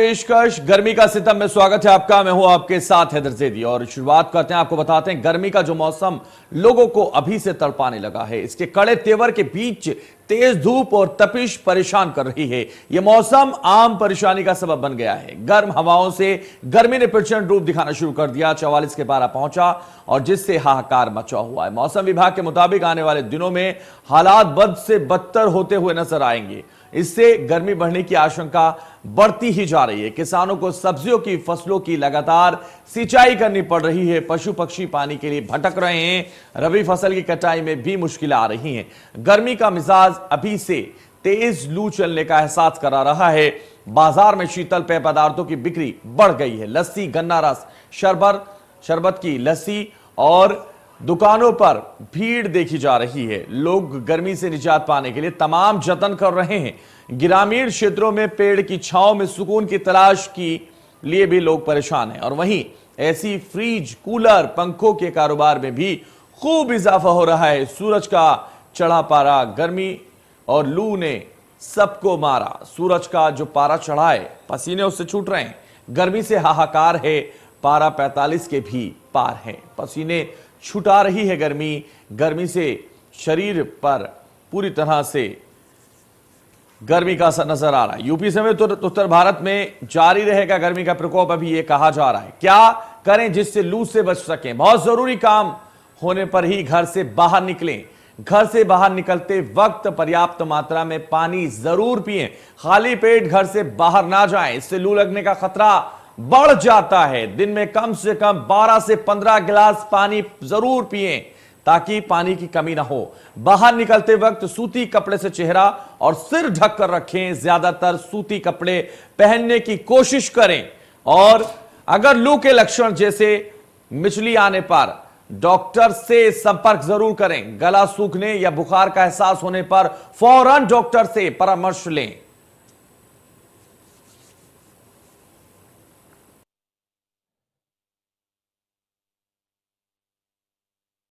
पेशकश गर्मी का सितम में स्वागत है आपका मैं हूं आपके साथ हैदर जेदी और शुरुआत करते हैं आपको बताते हैं गर्मी का जो मौसम लोगों को अभी से तड़पाने लगा है इसके कड़े तेवर के बीच तेज धूप और तपिश परेशान कर रही है यह मौसम आम परेशानी का सबब बन गया है गर्म हवाओं से गर्मी ने प्रचंड रूप दिखाना शुरू कर दिया चौवालीस के पारा पहुंचा और जिससे हाहाकार मचा हुआ है मौसम विभाग के मुताबिक आने वाले दिनों में हालात बद से बदतर होते हुए नजर आएंगे इससे गर्मी बढ़ने की आशंका बढ़ती ही जा रही है किसानों को सब्जियों की फसलों की लगातार सिंचाई करनी पड़ रही है पशु पक्षी पानी के लिए भटक रहे हैं रबी फसल की कटाई में भी मुश्किलें आ रही हैं गर्मी का मिजाज अभी से तेज लू चलने का एहसास करा रहा है बाजार में शीतल पेय पदार्थों की बिक्री बढ़ गई है लस्सी गन्ना रस शरबत शरबत की लस्सी और दुकानों पर भीड़ देखी जा रही है लोग गर्मी से निजात पाने के लिए तमाम जतन कर रहे हैं ग्रामीण क्षेत्रों में पेड़ की छाव में सुकून की तलाश की लिए भी लोग परेशान हैं और वहीं ऐसी फ्रिज कूलर पंखों के कारोबार में भी खूब इजाफा हो रहा है सूरज का चढ़ा पारा गर्मी और लू ने सबको मारा सूरज का जो पारा चढ़ाए पसीने उससे छूट रहे हैं गर्मी से हाहाकार है पारा 45 के भी पार है पसीने छुटा रही है गर्मी गर्मी से शरीर पर पूरी तरह से गर्मी का असर नजर आ रहा है यूपी समेत तो उत्तर भारत में जारी रहेगा गर्मी का प्रकोप अभी यह कहा जा रहा है क्या करें जिससे लू से बच सकें बहुत जरूरी काम होने पर ही घर से बाहर निकलें घर से बाहर निकलते वक्त पर्याप्त मात्रा में पानी जरूर पिए खाली पेट घर से बाहर ना जाएं इससे लू लगने का खतरा बढ़ जाता है दिन में कम से कम 12 से 15 गिलास पानी जरूर पिए ताकि पानी की कमी ना हो बाहर निकलते वक्त सूती कपड़े से चेहरा और सिर ढक कर रखें ज्यादातर सूती कपड़े पहनने की कोशिश करें और अगर लू के लक्षण जैसे मिचली आने पर डॉक्टर से संपर्क जरूर करें गला सूखने या बुखार का एहसास होने पर फौरन डॉक्टर से परामर्श लें